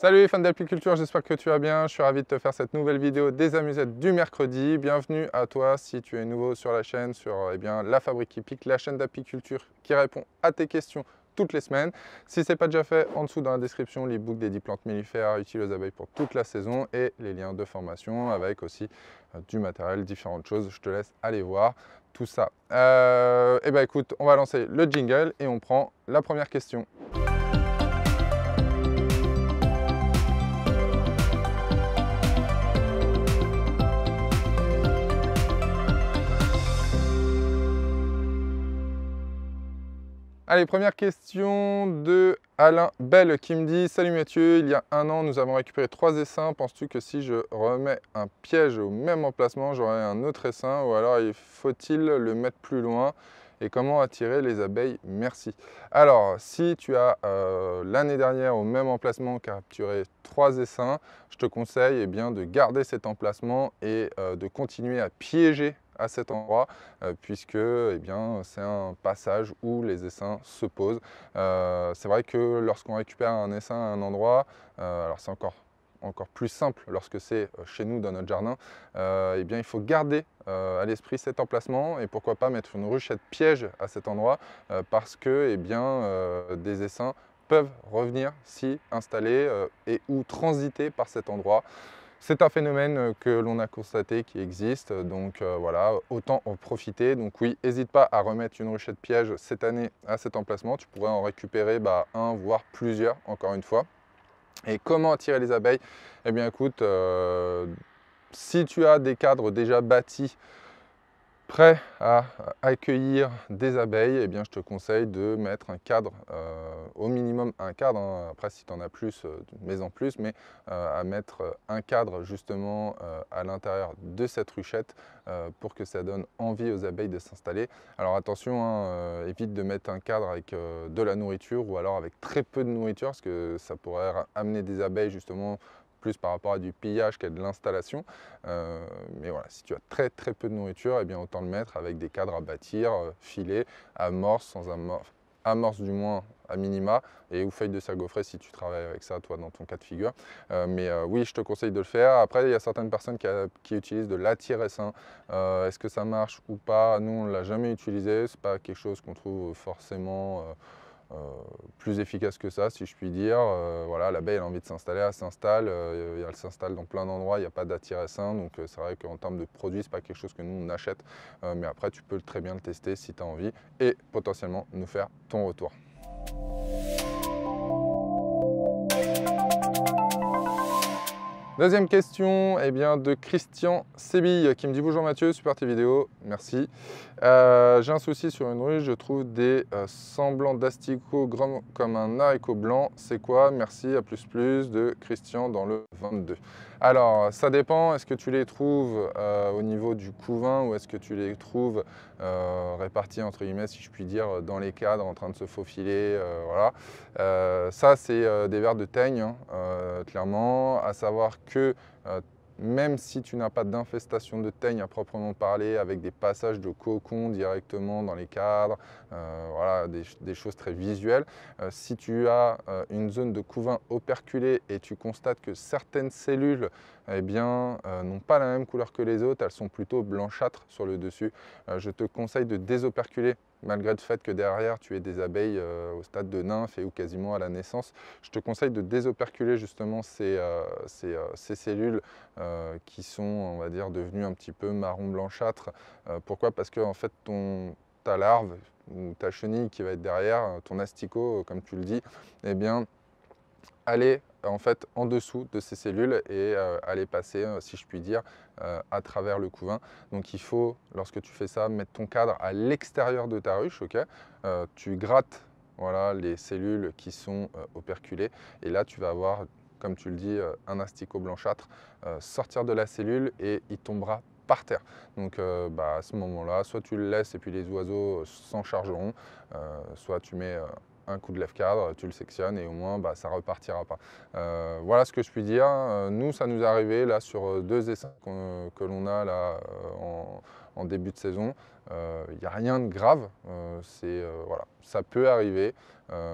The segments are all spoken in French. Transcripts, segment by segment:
Salut les fans d'apiculture, j'espère que tu vas bien. Je suis ravi de te faire cette nouvelle vidéo des amusettes du mercredi. Bienvenue à toi si tu es nouveau sur la chaîne, sur eh bien, La Fabrique qui pique, la chaîne d'apiculture qui répond à tes questions toutes les semaines. Si ce n'est pas déjà fait, en dessous dans la description, l'ebook des 10 plantes mellifères utiles aux abeilles pour toute la saison et les liens de formation avec aussi euh, du matériel, différentes choses. Je te laisse aller voir tout ça. Euh, eh et ben, écoute, on va lancer le jingle et on prend la première question. Allez, première question de Alain Bell qui me dit Salut Mathieu, il y a un an nous avons récupéré trois essaims. Penses-tu que si je remets un piège au même emplacement, j'aurai un autre essaim ou alors il faut-il le mettre plus loin et comment attirer les abeilles Merci. Alors, si tu as euh, l'année dernière au même emplacement capturé trois essaims, je te conseille eh bien, de garder cet emplacement et euh, de continuer à piéger à cet endroit euh, puisque eh bien, c'est un passage où les essaims se posent. Euh, c'est vrai que lorsqu'on récupère un essaim à un endroit, euh, alors c'est encore encore plus simple lorsque c'est chez nous dans notre jardin, eh bien, il faut garder à l'esprit cet emplacement et pourquoi pas mettre une ruchette piège à cet endroit parce que eh bien, des essaims peuvent revenir s'y installer et ou transiter par cet endroit. C'est un phénomène euh, que l'on a constaté qui existe, donc euh, voilà, autant en profiter. Donc oui, n'hésite pas à remettre une ruchette piège cette année à cet emplacement. Tu pourrais en récupérer bah, un, voire plusieurs, encore une fois. Et comment attirer les abeilles Eh bien écoute, euh, si tu as des cadres déjà bâtis, prêt à accueillir des abeilles, eh bien, je te conseille de mettre un cadre, euh, au minimum un cadre, hein. après si tu en as plus, euh, mais en plus, mais euh, à mettre un cadre justement à l'intérieur de cette ruchette pour que ça donne envie aux abeilles de s'installer. Alors attention, hein, évite de mettre un cadre avec de la nourriture ou alors avec très peu de nourriture parce que ça pourrait amener des abeilles justement plus par rapport à du pillage qu'à de l'installation. Euh, mais voilà, si tu as très très peu de nourriture, et eh bien autant le mettre avec des cadres à bâtir, euh, filet, amorce, sans amorce, amorce du moins à minima et ou feuille de serre gaufrée si tu travailles avec ça toi dans ton cas de figure euh, mais oui je te conseille de le faire après il y a certaines personnes qui, utilisent de l'attire euh, est-ce que ça marche ou pas nous on ne l'a jamais utilisé c'est pas quelque chose qu'on trouve forcément euh, plus efficace que ça, si je puis dire. Euh, voilà, l'abeille elle a envie de s'installer, elle s'installe, euh, elle s'installe dans plein d'endroits, il n'y a pas sain donc c'est vrai qu'en termes de produits, c'est pas quelque chose que nous on achète, mais après tu peux très bien le tester si tu as envie et potentiellement nous faire ton retour. Deuxième question eh bien, de Christian Sébille qui me dit Bonjour Mathieu, super tes vidéos, merci. Euh, j'ai un souci sur une rue, je trouve des euh, semblants d'asticots comme un haricot blanc. C'est quoi Merci, à plus plus de Christian dans le 22. Alors, ça dépend, est-ce que tu les trouves euh, au niveau du couvain ou est-ce que tu les trouves euh, répartis, entre guillemets, si je puis dire, dans les cadres, en train de se faufiler, euh, voilà. ça, c'est des verres de teigne, hein, clairement, à savoir que même si tu n'as pas d'infestation de teigne à proprement parler, avec des passages de cocons directement dans les cadres, euh, voilà, des, choses très visuelles, euh, si tu as euh, une zone de couvain operculé et tu constates que certaines cellules eh bien, euh, n'ont pas la même couleur que les autres, elles sont plutôt blanchâtres sur le dessus. Euh, je te conseille de désoperculer malgré le fait que derrière tu es des abeilles euh, au stade de nymphe et ou quasiment à la naissance, je te conseille de désoperculer justement ces, cellules qui sont, on va dire, devenues un petit peu marron blanchâtre. pourquoi Parce que en fait, ton, ta larve ou ta chenille qui va être derrière, ton asticot, comme tu le dis, eh bien, allez en fait en dessous de ces cellules et euh, aller passer, euh, si je puis dire, euh, à travers le couvain. Donc il faut, lorsque tu fais ça, mettre ton cadre à l'extérieur de ta ruche, ok Tu grattes voilà, les cellules qui sont operculées et là tu vas avoir comme tu le dis, un asticot blanchâtre, sortir de la cellule et il tombera par terre. Donc bah, à ce moment-là, soit tu le laisses et puis les oiseaux s'en chargeront, soit tu mets un coup de lève-cadre, tu le sectionnes et au moins bah, ça repartira pas. Euh, voilà ce que je puis dire. Euh, nous, ça nous est arrivé là sur euh, deux essais que l'on a là en, début de saison. Il n'y a rien de grave. c'est voilà, ça peut arriver,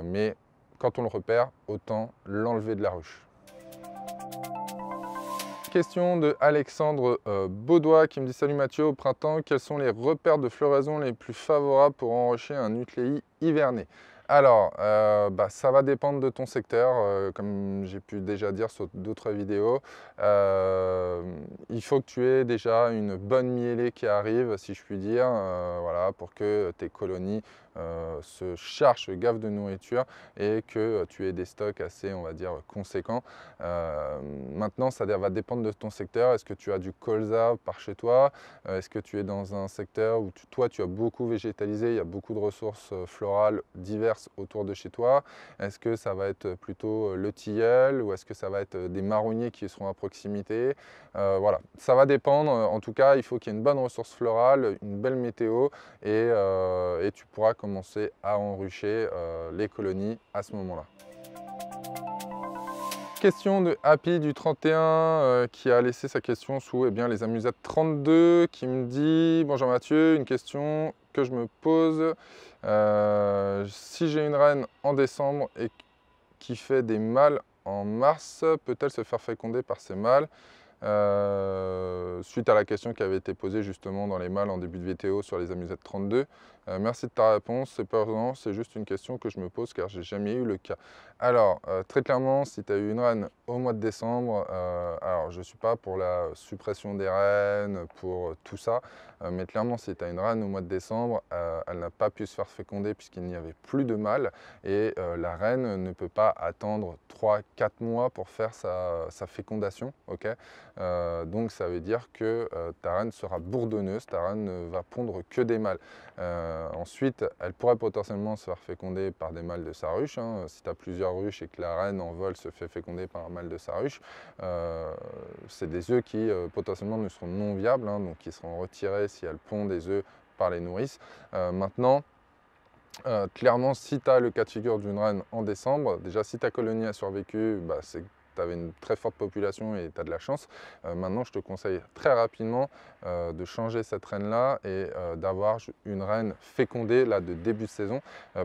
mais quand on le repère, autant l'enlever de la ruche question de Alexandre Baudois qui me dit Salut Mathieu, au printemps, quels sont les repères de floraison les plus favorables pour enrocher un nucléi hiverné alors, euh, bah, ça va dépendre de ton secteur, euh, comme j'ai pu déjà dire sur d'autres vidéos. Euh, il faut que tu aies déjà une bonne miellée qui arrive, si je puis dire, voilà, pour que tes colonies euh, se charge, gaffe de nourriture et que euh, tu aies des stocks assez, on va dire, conséquents. Euh, maintenant, ça va dépendre de ton secteur. Est-ce que tu as du colza par chez toi Est-ce que tu es dans un secteur où toi, tu as beaucoup végétalisé, il y a beaucoup de ressources florales diverses autour de chez toi Est-ce que ça va être plutôt le tilleul ou est-ce que ça va être des marronniers qui seront à proximité Voilà, ça va dépendre. En tout cas, il faut qu'il y ait une bonne ressource florale, une belle météo et, tu pourras quand à enrucher euh, les colonies à ce moment-là question de Happy du 31 euh, qui a laissé sa question sous eh bien, les Amusades 32 qui me dit Bonjour Mathieu, une question que je me pose. Euh, si j'ai une reine en décembre et qui fait des mâles en mars, peut-elle se faire féconder par ces mâles Suite à la question qui avait été posée justement dans les mâles en début de vidéo sur les Amusades 32, euh, merci de ta réponse, c'est pas c'est juste une question que je me pose car j'ai jamais eu le cas. Alors, euh, très clairement, si tu as eu une reine au mois de décembre, euh, alors je ne suis pas pour la suppression des reines, pour tout ça, mais clairement, si tu as une reine au mois de décembre, elle n'a pas pu se faire féconder puisqu'il n'y avait plus de mâles et la reine ne peut pas attendre 3-4 mois pour faire sa, fécondation. ok donc, ça veut dire que ta reine sera bourdonneuse, ta reine ne va pondre que des mâles. Euh, ensuite, elle pourrait potentiellement se faire féconder par des mâles de sa ruche. Hein. Si tu as plusieurs ruches et que la reine en vol se fait féconder par un mâle de sa ruche, euh, c'est des œufs qui euh, potentiellement ne seront non viables, hein, donc qui seront retirés si elle pond des œufs par les nourrices. maintenant, clairement, si tu as le cas de figure d'une reine en décembre, déjà si ta colonie a survécu, bah, c'est tu avais une très forte population et tu as de la chance. Euh, maintenant, je te conseille très rapidement euh, de changer cette reine-là et euh, d'avoir une reine fécondée là de début de saison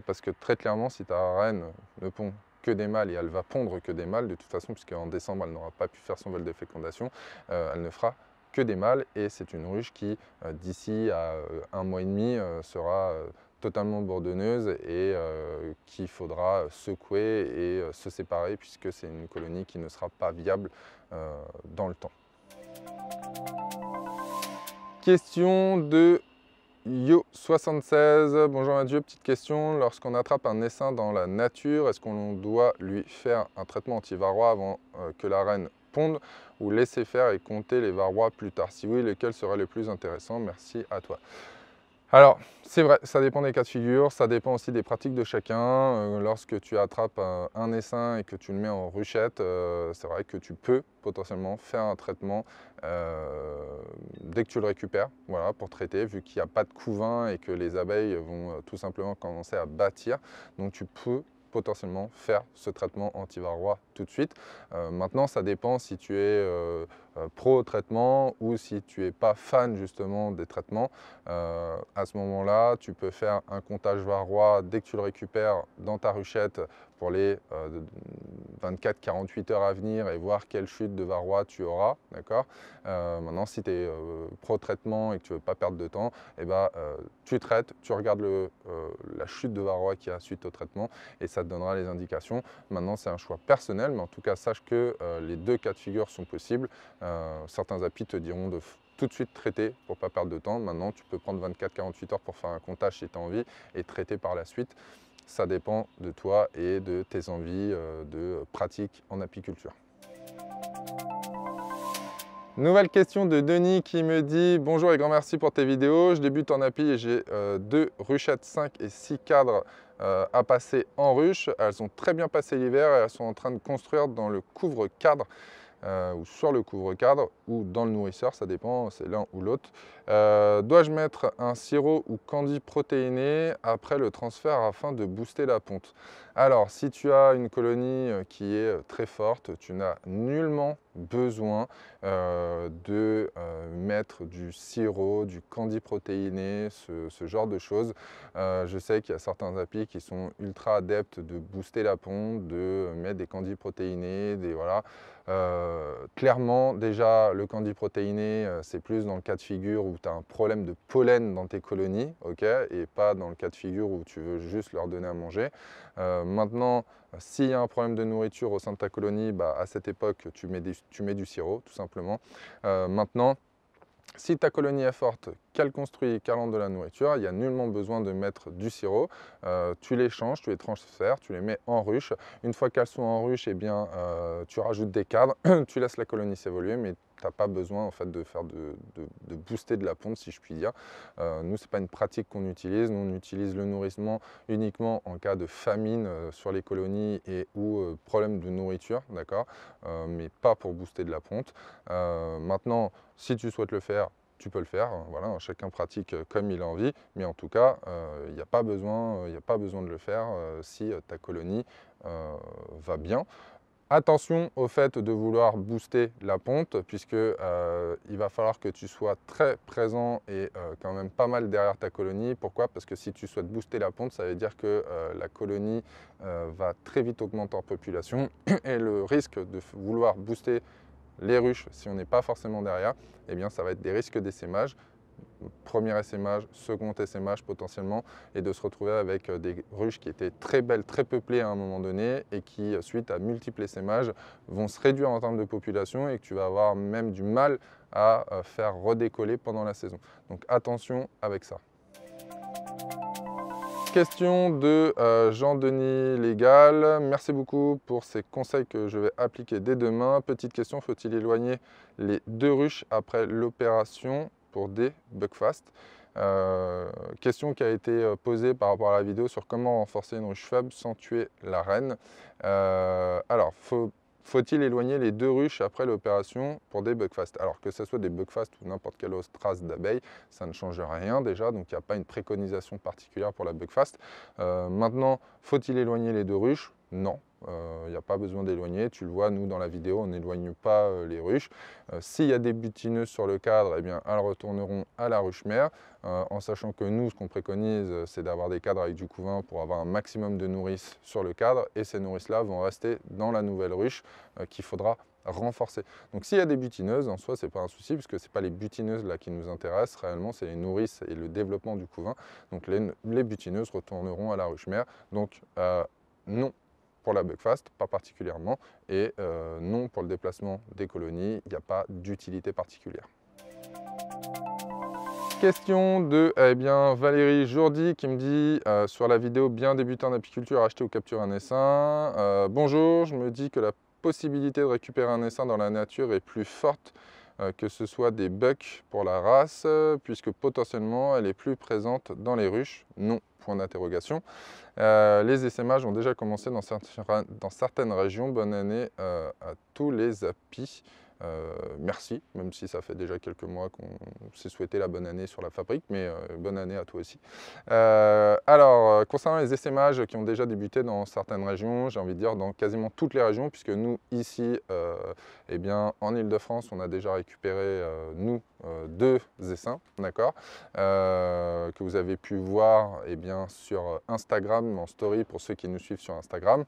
parce que très clairement, si ta reine ne pond que des mâles et elle va pondre que des mâles de toute façon puisqu'en décembre, elle n'aura pas pu faire son vol de fécondation, elle ne fera que des mâles et c'est une ruche qui d'ici à un mois et demi sera totalement bourdonneuse et euh, qu'il faudra secouer et euh, se séparer puisque c'est une colonie qui ne sera pas viable euh, dans le temps. Question de Yo76. Bonjour Mathieu, petite question. Lorsqu'on attrape un essaim dans la nature, est-ce qu'on doit lui faire un traitement anti-varroa avant que la reine ponde ou laisser faire et compter les varrois plus tard Si oui, lequel serait le plus intéressant Merci à toi. Alors, c'est vrai, ça dépend des cas de figure, ça dépend aussi des pratiques de chacun. Euh, lorsque tu attrapes euh, un essaim et que tu le mets en ruchette, euh, c'est vrai que tu peux potentiellement faire un traitement dès que tu le récupères, voilà, pour traiter, vu qu'il n'y a pas de couvain et que les abeilles vont tout simplement commencer à bâtir. Donc tu peux potentiellement faire ce traitement antivarrois tout de suite. maintenant, ça dépend si tu es euh, pro-traitement ou si tu n'es pas fan justement des traitements, euh, à ce moment-là, tu peux faire un comptage varrois dès que tu le récupères dans ta ruchette pour les 24-48 euh, heures à venir et voir quelle chute de varroa tu auras. D'accord euh, maintenant, si tu es euh, pro-traitement et que tu ne veux pas perdre de temps, eh ben, tu traites, tu regardes la chute de varroa qui a suite au traitement et ça te donnera les indications. Maintenant, c'est un choix personnel, mais en tout cas, sache que les deux cas de figure sont possibles. certains apis te diront de tout de suite traiter pour ne pas perdre de temps. Maintenant, tu peux prendre 24-48 heures pour faire un comptage si tu as envie et traiter par la suite ça dépend de toi et de tes envies euh, de pratique en apiculture. Nouvelle question de Denis qui me dit « Bonjour et grand merci pour tes vidéos. Je débute en api et j'ai euh, deux ruchettes 5 et 6 cadres euh, à passer en ruche. Elles ont très bien passé l'hiver et elles sont en train de construire dans le couvre-cadre. Euh, ou sur le couvre-cadre ou dans le nourrisseur, ça dépend, c'est l'un ou l'autre. Euh, dois-je mettre un sirop ou candy protéiné après le transfert afin de booster la ponte Alors, si tu as une colonie euh, qui est très forte, tu n'as nullement besoin de mettre du sirop, du candy protéiné, ce, genre de choses. je sais qu'il y a certains applis qui sont ultra adeptes de booster la ponte, de mettre des candy protéinés, des voilà. Euh, clairement, déjà, le candy protéiné, euh, c'est plus dans le cas de figure où tu as un problème de pollen dans tes colonies, ok, et pas dans le cas de figure où tu veux juste leur donner à manger. Euh, maintenant, s'il y a un problème de nourriture au sein de ta colonie, bah, à cette époque, tu mets, du sirop, tout simplement. maintenant, si ta colonie est forte, qu'elle construit, qu'elle de la nourriture, il n'y a nullement besoin de mettre du sirop. Euh, tu les changes, tu les transfères, tu les mets en ruche. Une fois qu'elles sont en ruche, eh bien, euh, tu rajoutes des cadres, tu laisses la colonie s'évoluer, mais n'as pas besoin en fait de faire de, booster de la ponte, si je puis dire. Euh, nous, nous n'est pas une pratique qu'on utilise, nous on utilise le nourrissement uniquement en cas de famine euh, sur les colonies et ou euh, problème de nourriture, d'accord, mais pas pour booster de la ponte. maintenant, si tu souhaites le faire, tu peux le faire. Hein, voilà, hein, chacun pratique comme il a envie, mais en tout cas, il n'y a, pas besoin, a pas besoin de le faire si ta colonie va bien. Attention au fait de vouloir booster la ponte puisque euh, il va falloir que tu sois très présent et euh, quand même pas mal derrière ta colonie. Pourquoi Parce que si tu souhaites booster la ponte, ça veut dire que euh, la colonie va très vite augmenter en population et le risque de vouloir booster les ruches si on n'est pas forcément derrière, eh bien ça va être des risques d'essaimage premier SMH, second SMH potentiellement, et de se retrouver avec euh, des ruches qui étaient très belles, très peuplées à un moment donné, et qui, euh, suite à multiples SMH, vont se réduire en termes de population, et que tu vas avoir même du mal à euh, faire redécoller pendant la saison. Donc attention avec ça. Question de Jean-Denis Légal. Merci beaucoup pour ces conseils que je vais appliquer dès demain. Petite question, faut-il éloigner les deux ruches après l'opération pour des Buckfast. Euh, question qui a été euh, posée par rapport à la vidéo sur comment renforcer une ruche faible sans tuer la reine. Euh, alors, faut il éloigner les deux ruches après l'opération pour des bugfast Alors que ce soit des bugfast ou n'importe quelle autre trace d'abeille, ça ne change rien déjà, donc il n'y a pas une préconisation particulière pour la bugfast. maintenant, faut-il éloigner les deux ruches non. Il euh, n'y a pas besoin d'éloigner. Tu le vois, nous, dans la vidéo, on n'éloigne pas euh, les ruches. Euh, s'il y a des butineuses sur le cadre, eh bien, elles retourneront à la ruche mère, en sachant que nous, ce qu'on préconise, c'est d'avoir des cadres avec du couvain pour avoir un maximum de nourrices sur le cadre. Et ces nourrices-là vont rester dans la nouvelle ruche qu'il faudra renforcer. Donc s'il y a des butineuses, en soi, c'est pas un souci, puisque ce n'est pas les butineuses là qui nous intéressent, réellement, c'est les nourrices et le développement du couvain. Donc les, les butineuses retourneront à la ruche mère. Donc non, pour la Bugfast, pas particulièrement, et euh, non pour le déplacement des colonies, il n'y a pas d'utilité particulière. Question de eh bien, Valérie Jourdy qui me dit euh, sur la vidéo bien débutant en apiculture, acheter ou capturer un essaim. Euh, bonjour, je me dis que la possibilité de récupérer un essaim dans la nature est plus forte euh, que ce soit des bucks pour la race, euh, puisque potentiellement elle est plus présente dans les ruches Non, point d'interrogation. Euh, les essaimages ont déjà commencé dans, certaines régions. Bonne année à tous les apis euh, merci, même si ça fait déjà quelques mois qu'on s'est souhaité la bonne année sur la fabrique, mais euh, bonne année à toi aussi. Euh, alors, concernant les essaimages qui ont déjà débuté dans certaines régions, j'ai envie de dire dans quasiment toutes les régions, puisque nous, ici, et eh bien, en Ile-de-France, on a déjà récupéré, nous, deux essaims, d'accord Que vous avez pu voir eh bien, sur Instagram, en story, pour ceux qui nous suivent sur Instagram.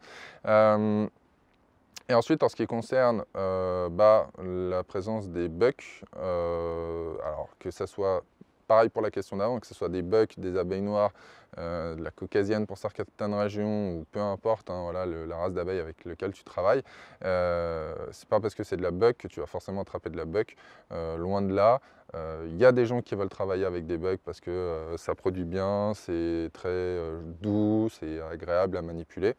Et ensuite, en ce qui concerne euh, bah, la présence des bugs, euh, alors que ce soit pareil pour la question d'avant, que ce soit des bucks, des abeilles noires, euh, de la caucasienne pour certaines régions, ou peu importe hein, la race d'abeilles avec laquelle tu travailles, c'est pas parce que c'est de la bug que tu vas forcément attraper de la bug, loin de là. Il y a des gens qui veulent travailler avec des bugs parce que ça produit bien, c'est très doux, c'est agréable à manipuler.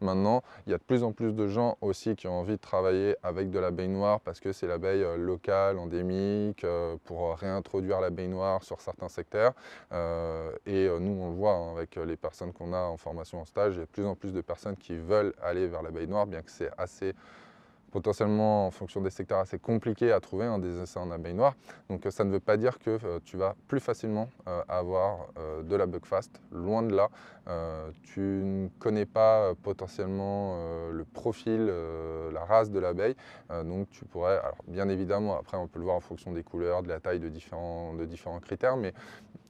Maintenant, il y a de plus en plus de gens aussi qui ont envie de travailler avec de la noire parce que c'est l'abeille euh, locale, endémique, euh, pour euh, réintroduire l'abeille noire sur certains secteurs. et nous, on le voit hein, avec les personnes qu'on a en formation, en stage, il y a de plus en plus de personnes qui veulent aller vers l'abeille noire bien que c'est assez potentiellement en fonction des secteurs assez compliqués à trouver, hein, un des essais en abeille noire. Donc euh, ça ne veut pas dire que euh, tu vas plus facilement euh, avoir de la bugfast, loin de là. tu ne connais pas potentiellement le profil, la race de l'abeille, donc tu pourrais, alors bien évidemment, après on peut le voir en fonction des couleurs, de la taille, de différents, de différents critères, mais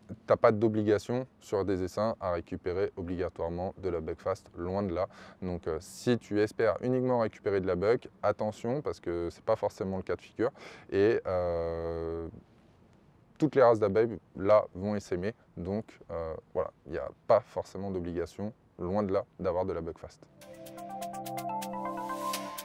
tu n'as pas d'obligation sur des essaims à récupérer obligatoirement de la bug fast, loin de là. Donc euh, si tu espères uniquement récupérer de la bug, attention parce que ce n'est pas forcément le cas de figure. Et euh, toutes les races d'abeilles, là, vont essaimer. Donc euh, voilà, il n'y a pas forcément d'obligation, loin de là, d'avoir de la bug fast.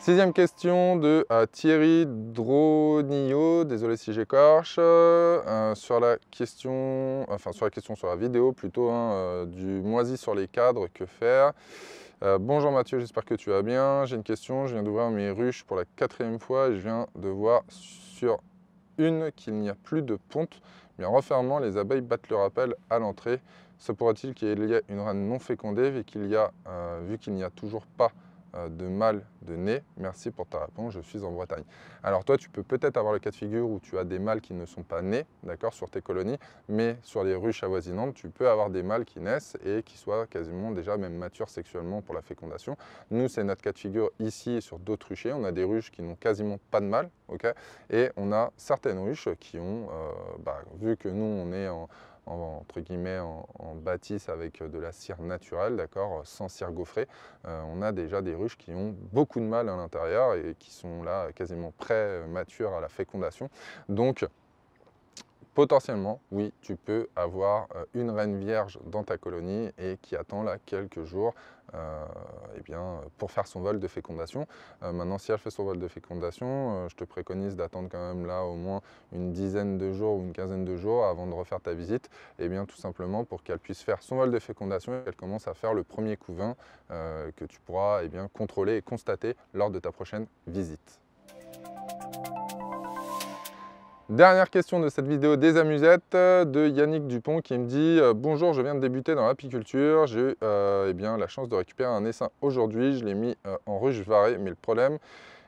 Sixième question de euh, Thierry Dronio, désolé si j'écorche, euh, sur la question, enfin sur la question sur la vidéo plutôt, hein, euh, du moisi sur les cadres, que faire Bonjour Mathieu, j'espère que tu vas bien. J'ai une question, je viens d'ouvrir mes ruches pour la quatrième fois et je viens de voir sur une qu'il n'y a plus de ponte, mais en refermant, les abeilles battent le rappel à l'entrée. Se pourrait-il qu'il y ait une reine non fécondée vu qu'il n'y a, n'y a toujours pas euh, de mâles de nez Merci pour ta réponse, je suis en Bretagne. Alors toi, tu peux peut-être avoir le cas de figure où tu as des mâles qui ne sont pas nés, d'accord, sur tes colonies, mais sur les ruches avoisinantes, tu peux avoir des mâles qui naissent et qui soient quasiment déjà même matures sexuellement pour la fécondation. Nous, c'est notre cas de figure ici et sur d'autres ruchers. On a des ruches qui n'ont quasiment pas de mâles, ok, et on a certaines ruches qui ont, euh, bah, vu que nous, on est en entre guillemets en, bâtisse avec euh, de la cire naturelle, d'accord, euh, sans cire gaufrée, euh, on a déjà des ruches qui ont beaucoup de mal à l'intérieur et qui sont là quasiment prêts, matures à la fécondation. Donc potentiellement, oui, tu peux avoir euh, une reine vierge dans ta colonie et qui attend là quelques jours euh, eh bien, pour faire son vol de fécondation. Euh, maintenant, si elle fait son vol de fécondation, je te préconise d'attendre quand même là au moins une dizaine de jours ou une quinzaine de jours avant de refaire ta visite, et eh bien tout simplement pour qu'elle puisse faire son vol de fécondation et qu'elle commence à faire le premier couvain que tu pourras eh bien, contrôler et constater lors de ta prochaine visite. Dernière question de cette vidéo des amusettes euh, de Yannick Dupont qui me dit euh, Bonjour, je viens de débuter dans l'apiculture, j'ai eu euh, eh bien, la chance de récupérer un essaim aujourd'hui, je l'ai mis en ruche varée, mais le problème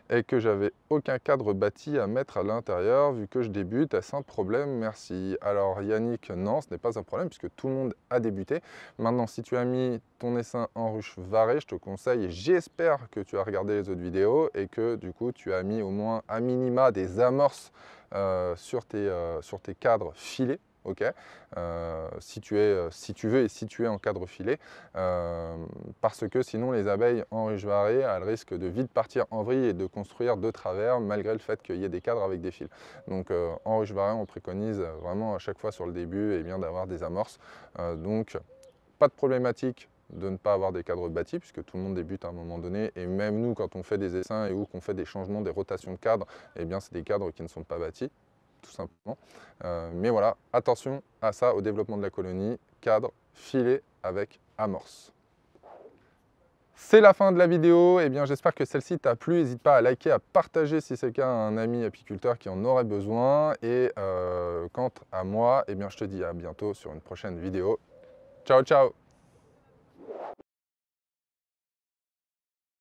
et que j'avais aucun cadre bâti à mettre à l'intérieur vu que je débute, est-ce un problème Merci. Alors Yannick, non, ce n'est pas un problème puisque tout le monde a débuté. Maintenant, si tu as mis ton essaim en ruche varée, je te conseille, j'espère que tu as regardé les autres vidéos et que du coup tu as mis au moins à minima des amorces euh, sur, tes, euh, sur tes cadres filés ok, euh, si, tu euh, si tu veux et si tu es en cadre filé, euh, parce que sinon les abeilles en ruche varée, elles risquent de vite partir en vrille et de construire de travers, malgré le fait qu'il y ait des cadres avec des fils. Donc en ruche varée, on préconise vraiment à chaque fois sur le début et eh bien d'avoir des amorces. donc pas de problématique de ne pas avoir des cadres bâtis, puisque tout le monde débute à un moment donné, et même nous, quand on fait des essaims et ou qu'on fait des changements, des rotations de cadres, eh bien c'est des cadres qui ne sont pas bâtis, tout simplement. Euh, mais voilà, attention à ça, au développement de la colonie, cadre, filet avec amorce. C'est la fin de la vidéo, et eh bien j'espère que celle-ci t'a plu, n'hésite pas à liker, à partager si c'est le cas à un ami apiculteur qui en aurait besoin, et euh, quant à moi, et eh bien je te dis à bientôt sur une prochaine vidéo. Ciao ciao